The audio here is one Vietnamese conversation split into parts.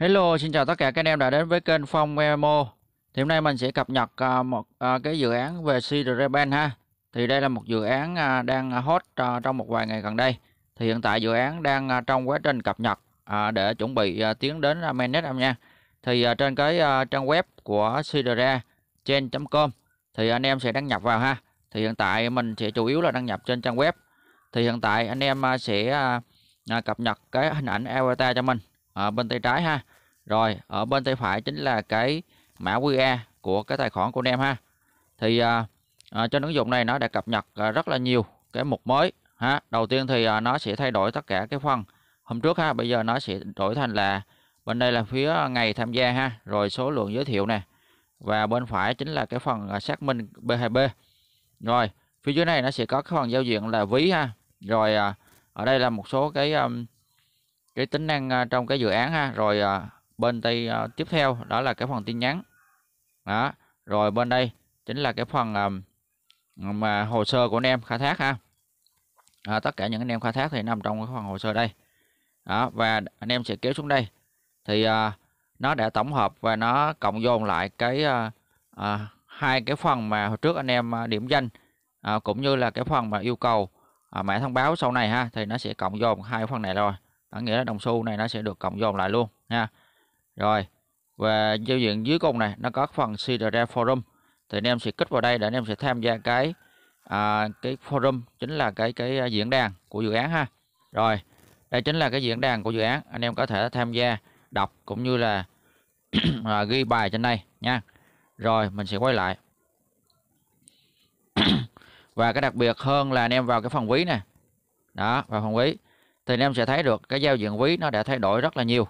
Hello, xin chào tất cả các anh em đã đến với kênh Phong Memo. Thì hôm nay mình sẽ cập nhật à, một à, cái dự án về Sidreben ha. Thì đây là một dự án à, đang hot trong một vài ngày gần đây. Thì hiện tại dự án đang trong quá trình cập nhật để chuẩn bị tiến đến mainnet em nha. Thì trên cái trang web của Sidra chain.com thì anh em sẽ đăng nhập vào ha. Thì hiện tại mình sẽ chủ yếu là đăng nhập trên trang web. Thì hiện tại anh em sẽ cập nhật cái hình ảnh avatar cho mình ở bên tay trái ha rồi ở bên tay phải chính là cái mã QR của cái tài khoản của anh em ha thì à, à, trên ứng dụng này nó đã cập nhật à, rất là nhiều cái mục mới ha đầu tiên thì à, nó sẽ thay đổi tất cả cái phần hôm trước ha bây giờ nó sẽ đổi thành là bên đây là phía ngày tham gia ha rồi số lượng giới thiệu nè và bên phải chính là cái phần à, xác minh B2B rồi phía dưới này nó sẽ có cái phần giao diện là ví ha rồi à, ở đây là một số cái um, cái tính năng à, trong cái dự án ha rồi à, bên tay à, tiếp theo đó là cái phần tin nhắn đó rồi bên đây chính là cái phần mà hồ sơ của anh em khai thác ha à, tất cả những anh em khai thác thì nằm trong cái phần hồ sơ đây đó và anh em sẽ kéo xuống đây thì nó đã tổng hợp và nó cộng dồn lại cái à, à, hai cái phần mà hồi trước anh em điểm danh à, cũng như là cái phần mà yêu cầu à, mã thông báo sau này ha thì nó sẽ cộng dồn hai phần này rồi có nghĩa là đồng xu này nó sẽ được cộng dồn lại luôn ha rồi và giao diện dưới cùng này nó có phần CRA forum thì anh em sẽ kích vào đây để anh em sẽ tham gia cái à, cái forum chính là cái cái à, diễn đàn của dự án ha rồi đây chính là cái diễn đàn của dự án anh em có thể tham gia đọc cũng như là à, ghi bài trên đây nha rồi mình sẽ quay lại và cái đặc biệt hơn là anh em vào cái phần quý này đó vào phần quý thì anh em sẽ thấy được cái giao diện ví nó đã thay đổi rất là nhiều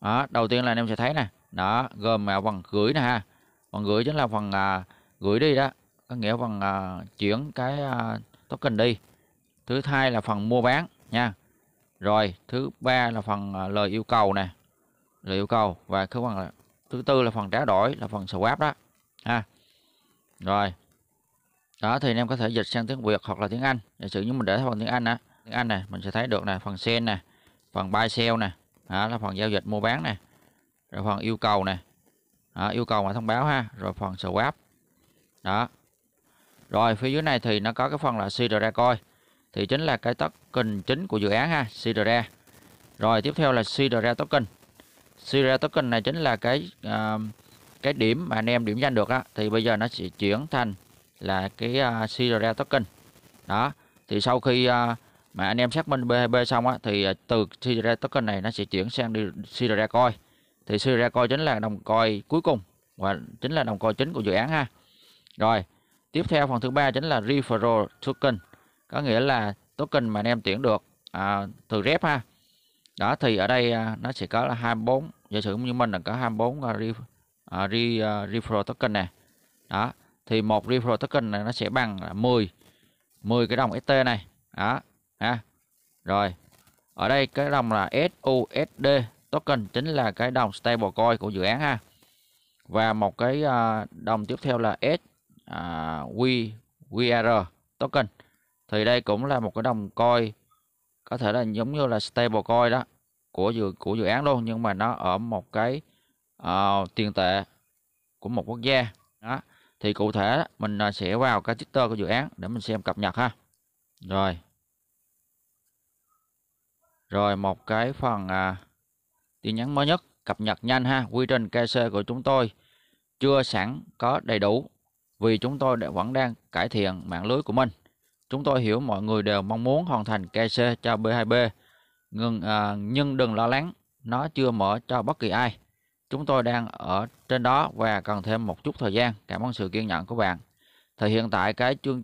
đó, đầu tiên là anh em sẽ thấy nè đó gồm mà phần gửi nè ha phần gửi chính là phần à, gửi đi đó có nghĩa phần à, chuyển cái à, token đi thứ hai là phần mua bán nha rồi thứ ba là phần à, lời yêu cầu nè lời yêu cầu và thứ phần thứ tư là phần trả đổi là phần swap đó ha rồi đó thì anh em có thể dịch sang tiếng Việt hoặc là tiếng Anh giả sử như mình để phần tiếng Anh á tiếng Anh này mình sẽ thấy được này phần sell này phần buy sell này đó là phần giao dịch mua bán này rồi phần yêu cầu này đó, yêu cầu mà thông báo ha rồi phần swap đó rồi phía dưới này thì nó có cái phần là CDRA coi thì chính là cái token chính của dự án ha CDRA rồi tiếp theo là CDRA token CDRA token này chính là cái uh, cái điểm mà anh em điểm danh được á thì bây giờ nó sẽ chuyển thành là cái uh, ờ, CDRA token đó thì sau khi uh, mà anh em xác minh BHB xong á thì à, từ Sierra token này nó sẽ chuyển sang đi Sierra coin thì Sierra coin chính là đồng coin cuối cùng và chính là đồng coin chính của dự án ha rồi tiếp theo phần thứ ba chính là referral token có nghĩa là token mà anh em tuyển được à, từ rep ha đó thì ở đây à, nó sẽ có là 24 giả sử như mình là có 24 à, re, à, re, à, referral token này đó thì một referral token này nó sẽ bằng là 10 10 cái đồng ST này đó ha rồi ở đây cái đồng là SUSD token chính là cái đồng stablecoin của dự án ha và một cái à, đồng tiếp theo là SQR à, token thì đây cũng là một cái đồng coin có thể là giống như là stablecoin đó của dự của dự án luôn nhưng mà nó ở một cái uh, tiền tệ của một quốc gia đó thì cụ thể mình sẽ vào cái Twitter của dự án để mình xem cập nhật ha rồi rồi một cái phần à, tin nhắn mới nhất cập nhật nhanh ha quy trình KC của chúng tôi chưa sẵn có đầy đủ vì chúng tôi vẫn đang cải thiện mạng lưới của mình chúng tôi hiểu mọi người đều mong muốn hoàn thành KC cho B2B nhưng, à, nhưng đừng lo lắng nó chưa mở cho bất kỳ ai chúng tôi đang ở trên đó và cần thêm một chút thời gian cảm ơn sự kiên nhẫn của bạn thì hiện tại cái chương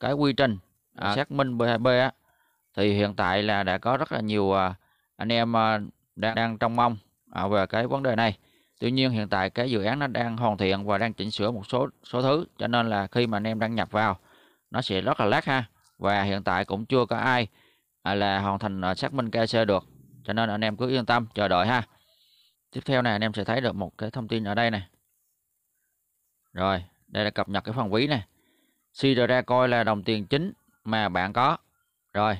cái quy trình à, xác minh B2B á, thì hiện tại là đã có rất là nhiều à, anh em à, đang đang trong mong à, về cái vấn đề này tuy nhiên hiện tại cái dự án nó đang hoàn thiện và đang chỉnh sửa một số số thứ cho nên là khi mà anh em đăng nhập vào nó sẽ rất là lát ha và hiện tại cũng chưa có ai là hoàn thành xác minh KC được cho nên anh em cứ yên tâm chờ đợi ha tiếp theo này anh em sẽ thấy được một cái thông tin ở đây này rồi đây là cập nhật cái phần ví này Sidra coi là đồng tiền chính mà bạn có rồi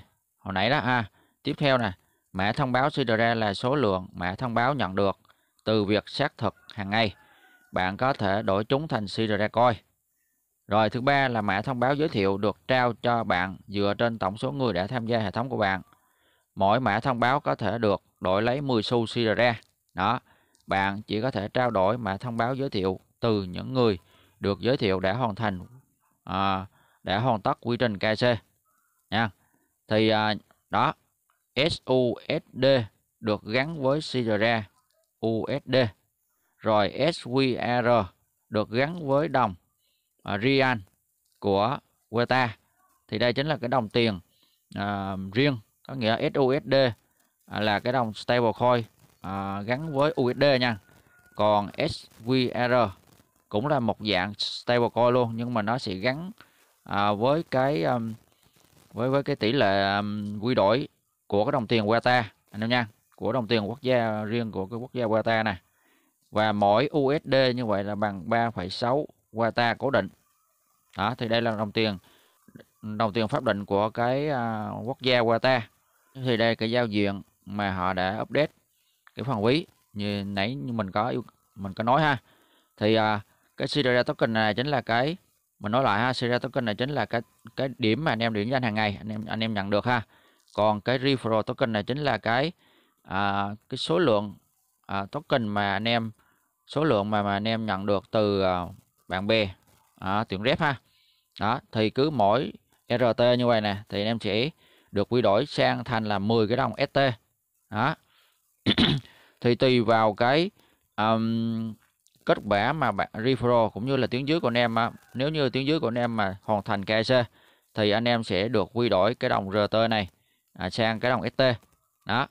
hồi nãy đó ha tiếp theo nè mã thông báo CDR là số lượng mã thông báo nhận được từ việc xác thực hàng ngày bạn có thể đổi chúng thành CDR coin rồi thứ ba là mã thông báo giới thiệu được trao cho bạn dựa trên tổng số người đã tham gia hệ thống của bạn mỗi mã thông báo có thể được đổi lấy 10 xu CDR đó bạn chỉ có thể trao đổi mã thông báo giới thiệu từ những người được giới thiệu đã hoàn thành à, đã hoàn tất quy trình KC nha thì à, đó SUSD được gắn với Sierra USD rồi SQR được gắn với đồng à, Rian của Weta thì đây chính là cái đồng tiền à, riêng có nghĩa SUSD à, là cái đồng stablecoin à, gắn với USD nha còn SQR cũng là một dạng stablecoin luôn nhưng mà nó sẽ gắn à, với cái um, với với cái tỷ lệ um, quy đổi của cái đồng tiền Qatar anh em nha của đồng tiền quốc gia riêng của cái quốc gia Qatar này và mỗi USD như vậy là bằng 3,6 Qatar cố định đó thì đây là đồng tiền đồng tiền pháp định của cái uh, quốc gia Qatar thì đây cái giao diện mà họ đã update cái phần quý như nãy mình có mình có nói ha thì uh, cái CDR token này chính là cái mình nói lại ha serial token này chính là cái cái điểm mà anh em điểm danh hàng ngày anh em anh em nhận được ha còn cái referral token này chính là cái à, cái số lượng à, token mà anh em số lượng mà mà anh em nhận được từ à, bạn bè à, tuyển rep ha đó thì cứ mỗi RT như vậy nè thì anh em sẽ được quy đổi sang thành là 10 cái đồng ST đó thì tùy vào cái um, kết quả mà bạn referral cũng như là tuyến dưới của anh em nếu như tuyến dưới của anh em mà hoàn thành KC thì anh em sẽ được quy đổi cái đồng RT này à, sang cái đồng ST đó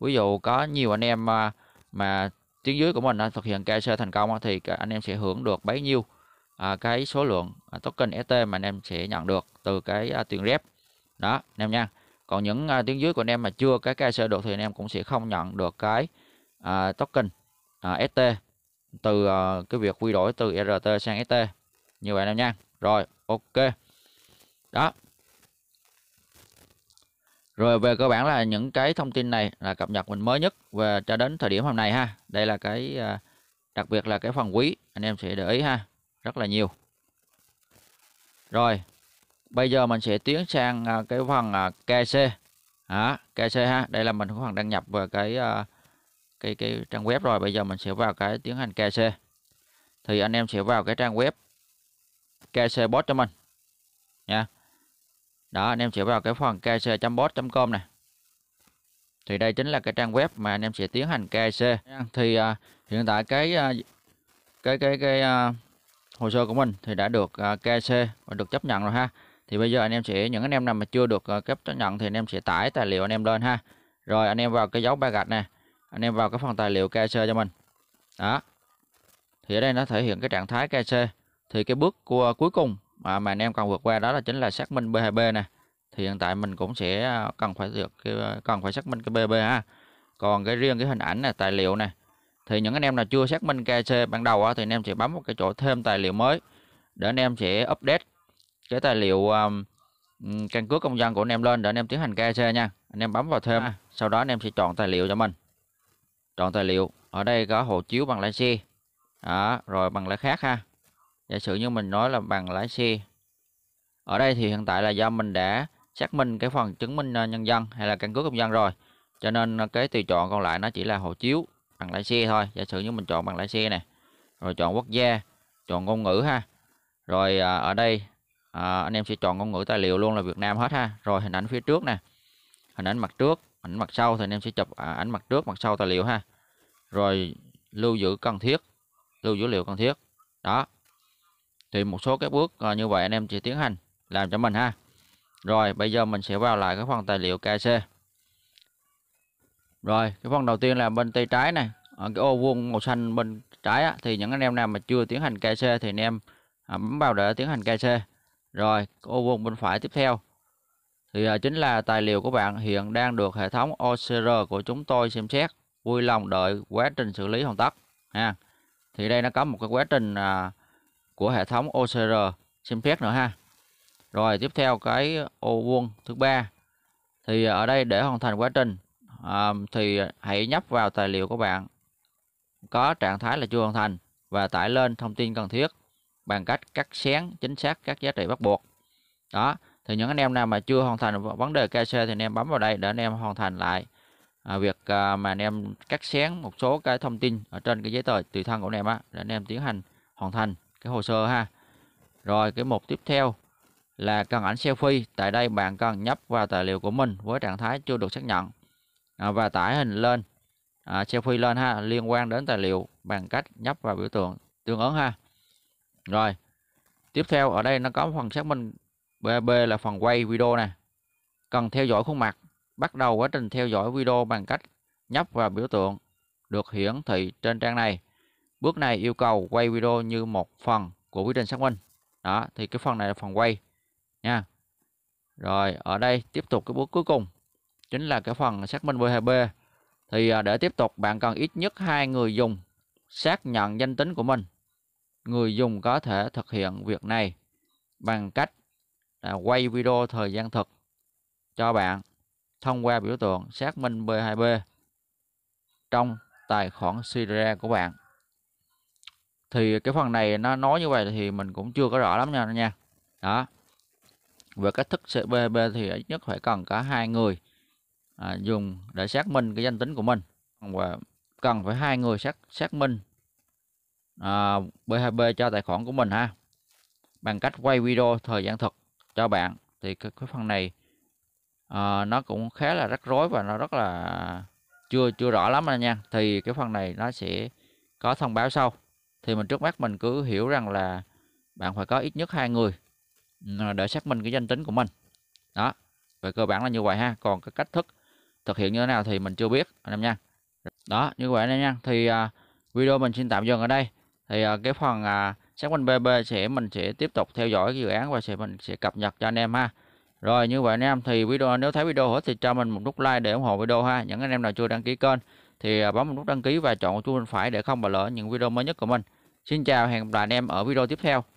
ví dụ có nhiều anh em à, mà, tuyến dưới của mình thực hiện KC thành công thì anh em sẽ hưởng được bấy nhiêu à, cái số lượng token ST mà anh em sẽ nhận được từ cái à, tuyển rep đó anh em nha còn những tuyến dưới của anh em mà chưa cái KC được thì anh em cũng sẽ không nhận được cái token ST từ uh, cái việc quy đổi từ RT sang ST như vậy em nha rồi ok đó rồi về cơ bản là những cái thông tin này là cập nhật mình mới nhất và cho đến thời điểm hôm nay ha đây là cái uh, đặc biệt là cái phần quý anh em sẽ để ý ha rất là nhiều rồi bây giờ mình sẽ tiến sang ờ, cái phần KC à, KC ha đây là mình có phần đăng nhập về cái uh, cái cái trang web rồi bây giờ mình sẽ vào cái tiến hành KC thì anh em sẽ vào cái trang web KC bot cho mình nha đó anh em sẽ vào cái phần kc.bot.com này thì đây chính là cái trang web mà anh em sẽ tiến hành KC thì uh, hiện tại cái uh, cái cái cái uh, hồ sơ của mình thì đã được uh, KC và được chấp nhận rồi ha thì bây giờ anh em sẽ những anh em nào mà chưa được uh, cấp chấp nhận thì anh em sẽ tải tài liệu anh em lên ha rồi anh em vào cái dấu ba gạch này anh em vào cái phần tài liệu KC cho mình đó thì ở đây nó thể hiện cái trạng thái KC thì cái bước của à, cuối cùng mà, mà anh em cần vượt qua đó là chính là xác minh B2B này thì hiện tại mình cũng sẽ à, cần phải được à, cần phải xác minh cái BB ha còn cái riêng cái hình ảnh này tài liệu này thì những anh em nào chưa xác minh KC ban đầu á, thì anh em sẽ bấm vào cái chỗ thêm tài liệu mới để anh em sẽ update cái tài liệu um, căn cước công dân của anh em lên để anh em tiến hành KC nha anh em bấm vào thêm à. sau đó anh em sẽ chọn tài liệu cho mình Chọn tài liệu. Ở đây có hộ chiếu bằng lái xe. Đó, rồi bằng lái khác ha. Giả sử như mình nói là bằng lái xe. Ở đây thì hiện tại là do mình đã xác minh cái phần chứng minh ờ, nhân dân hay là căn cước công dân rồi. Cho nên ờ, cái tùy chọn còn lại nó chỉ là hộ chiếu bằng lái xe thôi. Giả sử như mình chọn bằng lái xe này. Rồi chọn quốc gia, chọn ngôn ngữ ha. Rồi ờ, ở đây anh em sẽ chọn ngôn ngữ tài liệu luôn là Việt Nam hết ha. Rồi hình ảnh phía trước nè. Hình ảnh mặt trước ảnh mặt sau thì anh em sẽ chụp à, ảnh mặt trước mặt sau tài liệu ha rồi lưu giữ cần thiết lưu dữ liệu cần thiết đó thì một số các bước à, như vậy anh em sẽ tiến hành làm cho mình ha rồi bây giờ mình sẽ vào lại cái phần tài liệu KC rồi cái phần đầu tiên là bên tay trái này ở cái ô vuông màu xanh bên trái á, thì những anh em nào mà chưa tiến hành KC thì anh em à, bấm vào để tiến hành KC rồi ô vuông bên phải tiếp theo thì à, chính là tài liệu của bạn hiện đang được hệ thống OCR của chúng tôi xem xét vui lòng đợi quá trình xử lý hoàn tất ha thì đây nó có một cái quá trình à, của hệ thống OCR xem xét nữa ha rồi tiếp theo cái ô vuông thứ ba thì à, ở đây để hoàn thành quá trình à, thì hãy nhấp vào tài liệu của bạn có trạng thái là chưa hoàn thành và tải lên thông tin cần thiết bằng cách cắt xén chính xác các giá trị bắt buộc đó thì những anh em nào mà chưa hoàn thành vấn đề KC thì anh em bấm vào đây để anh em hoàn thành lại à, việc à, mà anh em cắt xén một số cái thông tin ở trên cái giấy tờ tùy thân của anh em á để anh em tiến hành hoàn thành cái hồ sơ ha rồi cái mục tiếp theo là cần ảnh selfie tại đây bạn cần nhấp vào tài liệu của mình với trạng thái chưa được xác nhận à, và tải hình lên à, selfie lên ha liên quan đến tài liệu bằng cách nhấp vào biểu tượng tương ứng ha rồi tiếp theo ở đây nó có phần xác minh BAB là phần quay video nè. Cần theo dõi khuôn mặt. Bắt đầu quá trình theo dõi video bằng cách nhấp vào biểu tượng được hiển thị trên trang này. Bước này yêu cầu quay video như một phần của quy trình xác minh. Đó, thì cái phần này là phần quay nha. Rồi, ở đây tiếp tục cái bước cuối cùng chính là cái phần xác minh BHB. Thì à, để tiếp tục bạn cần ít nhất hai người dùng xác nhận danh tính của mình. Người dùng có thể thực hiện việc này bằng cách là quay video thời gian thực cho bạn thông qua biểu tượng xác minh B2B trong tài khoản Sierra của bạn thì cái phần này nó nói như vậy thì mình cũng chưa có rõ lắm nha nha đó về cách thức b b thì ít nhất phải cần cả hai người à, dùng để xác minh cái danh tính của mình và cần phải hai người xác xác minh à, B2B cho tài khoản của mình ha bằng cách quay video thời gian thực cho bạn thì cái, cái phần này à, nó cũng khá là rắc rối và nó rất là chưa chưa rõ lắm anh nha thì cái phần này nó sẽ có thông báo sau thì mình trước mắt mình cứ hiểu rằng là bạn phải có ít nhất hai người ừ, để xác minh cái danh tính của mình đó về cơ bản là như vậy ha còn cái cách thức thực hiện như thế nào thì mình chưa biết anh em nha đó như vậy anh em nha thì uh, video mình xin tạm dừng ở đây thì uh, cái phần uh, sáng quanh bb sẽ mình sẽ tiếp tục theo dõi cái dự án và sẽ mình sẽ cập nhật cho anh em ha rồi như vậy anh em thì video nếu thấy video hết thì cho mình một nút like để ủng hộ video ha những anh em nào chưa đăng ký kênh thì à, bấm một nút đăng ký và chọn chuông bên phải để không bỏ lỡ những video mới nhất của mình xin chào hẹn gặp lại anh em ở video tiếp theo